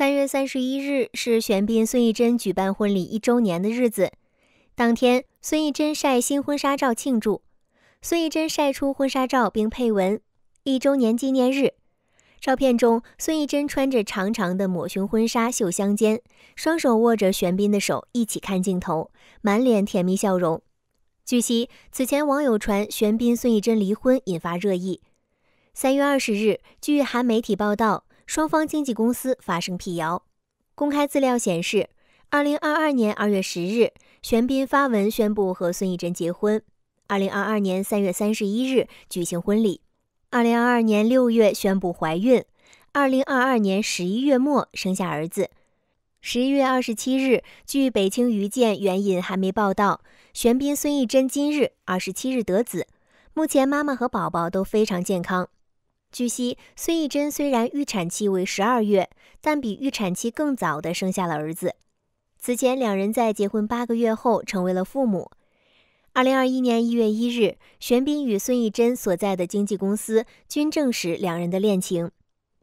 三月三十一日是玄彬孙艺珍举办婚礼一周年的日子，当天孙艺珍晒新婚纱照庆祝。孙艺珍晒出婚纱照并配文：“一周年纪念日。”照片中，孙艺珍穿着长长的抹胸婚纱，秀香肩，双手握着玄彬的手，一起看镜头，满脸甜蜜笑容。据悉，此前网友传玄彬孙艺珍离婚，引发热议。三月二十日，据韩媒体报道。双方经纪公司发生辟谣。公开资料显示，二零二二年二月十日，玄彬发文宣布和孙艺珍结婚，二零二二年三月三十一日举行婚礼，二零二二年六月宣布怀孕，二零二二年十一月末生下儿子。十一月二十七日，据北京娱见援引韩媒报道，玄彬孙艺珍今日二十七日得子，目前妈妈和宝宝都非常健康。据悉，孙艺珍虽然预产期为十二月，但比预产期更早的生下了儿子。此前，两人在结婚八个月后成为了父母。二零二一年一月一日，玄彬与孙艺珍所在的经纪公司均证实两人的恋情。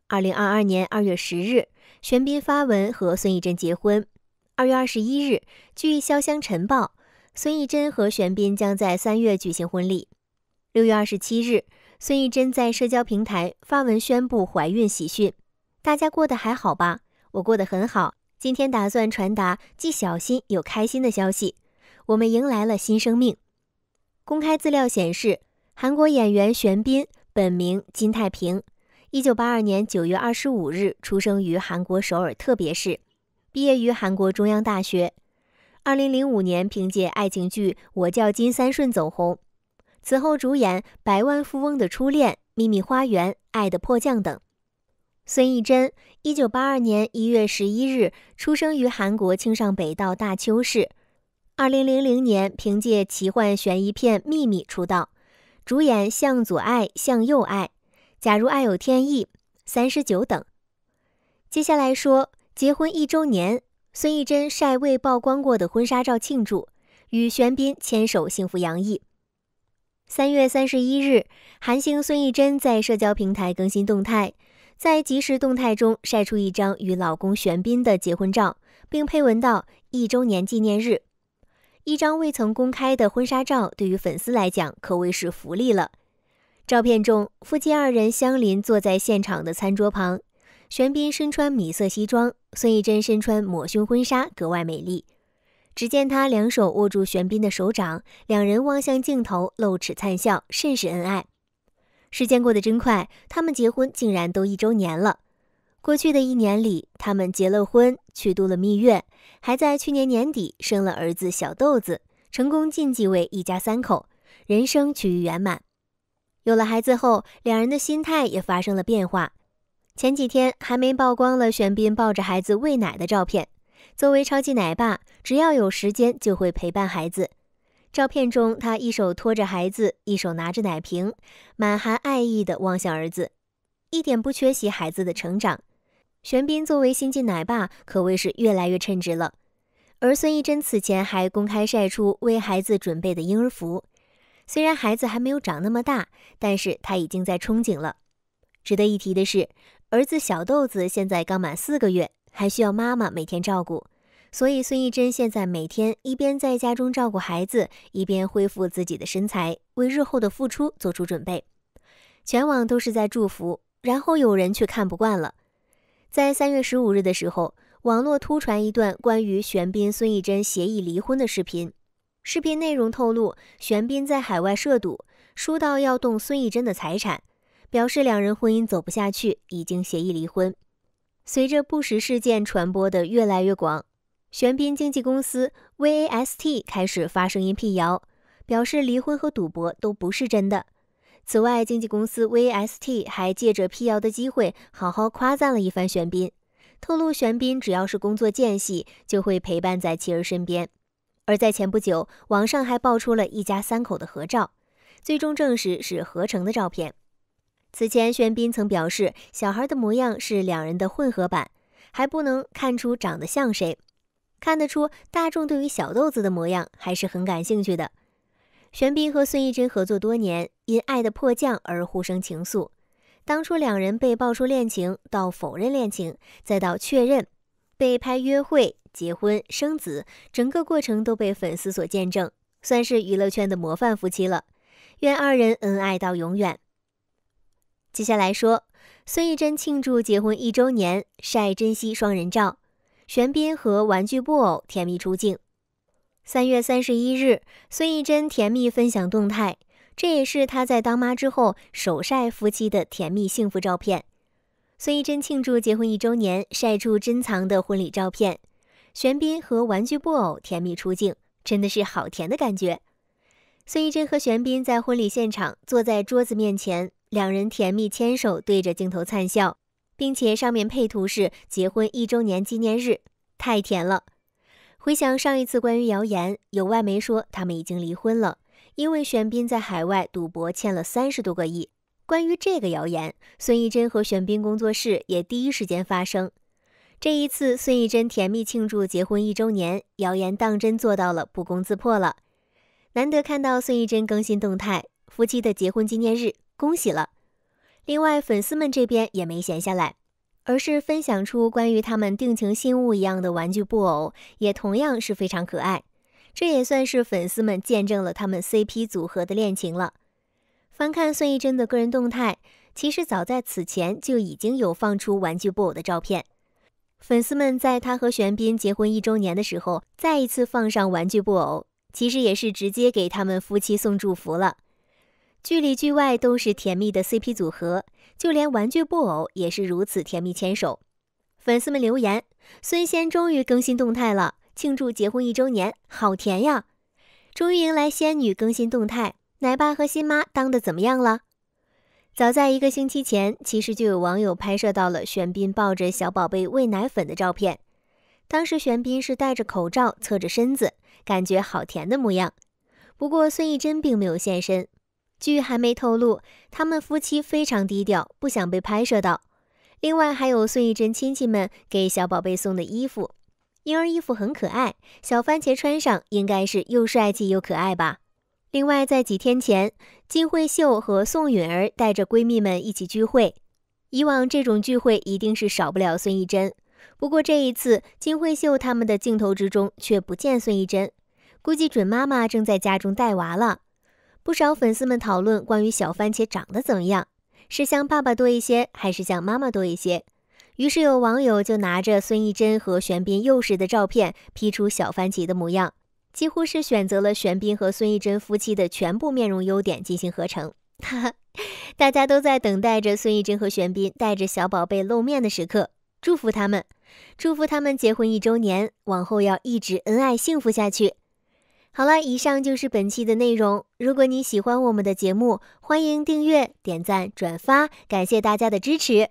二零二二年二月十日，玄彬发文和孙艺珍结婚。二月二十一日，据潇湘晨报，孙艺珍和玄彬将在三月举行婚礼。六月二十七日。孙艺珍在社交平台发文宣布怀孕喜讯，大家过得还好吧？我过得很好。今天打算传达既小心又开心的消息，我们迎来了新生命。公开资料显示，韩国演员玄彬本名金泰平，一九八二年九月二十五日出生于韩国首尔特别市，毕业于韩国中央大学。二零零五年凭借爱情剧《我叫金三顺》走红。此后主演《百万富翁的初恋》《秘密花园》《爱的迫降》等。孙艺珍，一九八二年一月十一日出生于韩国庆尚北道大邱市。二零零零年凭借奇幻悬疑片《秘密》出道，主演《向左爱，向右爱》，《假如爱有天意》，《三十九》等。接下来说结婚一周年，孙艺珍晒未曝光过的婚纱照庆祝，与玄彬牵手，幸福洋溢。三月三十一日，韩星孙艺珍在社交平台更新动态，在即时动态中晒出一张与老公玄彬的结婚照，并配文道：“一周年纪念日。”一张未曾公开的婚纱照，对于粉丝来讲可谓是福利了。照片中，夫妻二人相邻坐在现场的餐桌旁，玄彬身穿米色西装，孙艺珍身穿抹胸婚纱，格外美丽。只见他两手握住玄彬的手掌，两人望向镜头，露齿灿笑，甚是恩爱。时间过得真快，他们结婚竟然都一周年了。过去的一年里，他们结了婚，去度了蜜月，还在去年年底生了儿子小豆子，成功晋级为一家三口，人生趋于圆满。有了孩子后，两人的心态也发生了变化。前几天还没曝光了玄彬抱着孩子喂奶的照片。作为超级奶爸，只要有时间就会陪伴孩子。照片中，他一手托着孩子，一手拿着奶瓶，满含爱意地望向儿子，一点不缺席孩子的成长。玄彬作为新晋奶爸，可谓是越来越称职了。而孙艺珍此前还公开晒出为孩子准备的婴儿服，虽然孩子还没有长那么大，但是他已经在憧憬了。值得一提的是，儿子小豆子现在刚满四个月。还需要妈妈每天照顾，所以孙艺珍现在每天一边在家中照顾孩子，一边恢复自己的身材，为日后的复出做出准备。全网都是在祝福，然后有人却看不惯了。在三月十五日的时候，网络突传一段关于玄彬孙艺珍协议离婚的视频，视频内容透露玄彬在海外涉赌，输到要动孙艺珍的财产，表示两人婚姻走不下去，已经协议离婚。随着不实事件传播的越来越广，玄彬经纪公司 VAST 开始发声音辟谣，表示离婚和赌博都不是真的。此外，经纪公司 VAST 还借着辟谣的机会，好好夸赞了一番玄彬，透露玄彬只要是工作间隙，就会陪伴在妻儿身边。而在前不久，网上还爆出了一家三口的合照，最终证实是合成的照片。此前，玄彬曾表示，小孩的模样是两人的混合版，还不能看出长得像谁。看得出，大众对于小豆子的模样还是很感兴趣的。玄彬和孙艺珍合作多年，因《爱的迫降》而互生情愫。当初两人被爆出恋情，到否认恋情，再到确认，被拍约会、结婚、生子，整个过程都被粉丝所见证，算是娱乐圈的模范夫妻了。愿二人恩爱到永远。接下来说，孙艺珍庆祝结婚一周年，晒珍惜双人照，玄彬和玩具布偶甜蜜出镜。三月三十一日，孙艺珍甜蜜分享动态，这也是她在当妈之后首晒夫妻的甜蜜幸福照片。孙艺珍庆祝结婚一周年，晒出珍藏的婚礼照片，玄彬和玩具布偶甜蜜出镜，真的是好甜的感觉。孙艺珍和玄彬在婚礼现场坐在桌子面前。两人甜蜜牵手，对着镜头灿笑，并且上面配图是结婚一周年纪念日，太甜了。回想上一次关于谣言，有外媒说他们已经离婚了，因为玄彬在海外赌博欠了三十多个亿。关于这个谣言，孙艺珍和玄彬工作室也第一时间发声。这一次，孙艺珍甜蜜庆祝结婚一周年，谣言当真做到了不攻自破了。难得看到孙艺珍更新动态，夫妻的结婚纪念日。恭喜了！另外，粉丝们这边也没闲下来，而是分享出关于他们定情信物一样的玩具布偶，也同样是非常可爱。这也算是粉丝们见证了他们 CP 组合的恋情了。翻看孙艺珍的个人动态，其实早在此前就已经有放出玩具布偶的照片。粉丝们在她和玄彬结婚一周年的时候，再一次放上玩具布偶，其实也是直接给他们夫妻送祝福了。剧里剧外都是甜蜜的 CP 组合，就连玩具布偶也是如此甜蜜牵手。粉丝们留言：孙仙终于更新动态了，庆祝结婚一周年，好甜呀！终于迎来仙女更新动态，奶爸和新妈当的怎么样了？早在一个星期前，其实就有网友拍摄到了玄彬抱着小宝贝喂奶粉的照片，当时玄彬是戴着口罩侧着身子，感觉好甜的模样。不过孙艺珍并没有现身。据还没透露，他们夫妻非常低调，不想被拍摄到。另外还有孙艺珍亲戚们给小宝贝送的衣服，婴儿衣服很可爱，小番茄穿上应该是又帅气又可爱吧。另外在几天前，金惠秀和宋允儿带着闺蜜们一起聚会，以往这种聚会一定是少不了孙艺珍，不过这一次金惠秀他们的镜头之中却不见孙艺珍，估计准妈妈正在家中带娃了。不少粉丝们讨论关于小番茄长得怎么样，是像爸爸多一些，还是像妈妈多一些？于是有网友就拿着孙艺珍和玄彬幼时的照片，P 出小番茄的模样，几乎是选择了玄彬和孙艺珍夫妻的全部面容优点进行合成。哈哈，大家都在等待着孙艺珍和玄彬带着小宝贝露面的时刻，祝福他们，祝福他们结婚一周年，往后要一直恩爱幸福下去。好了，以上就是本期的内容。如果你喜欢我们的节目，欢迎订阅、点赞、转发，感谢大家的支持。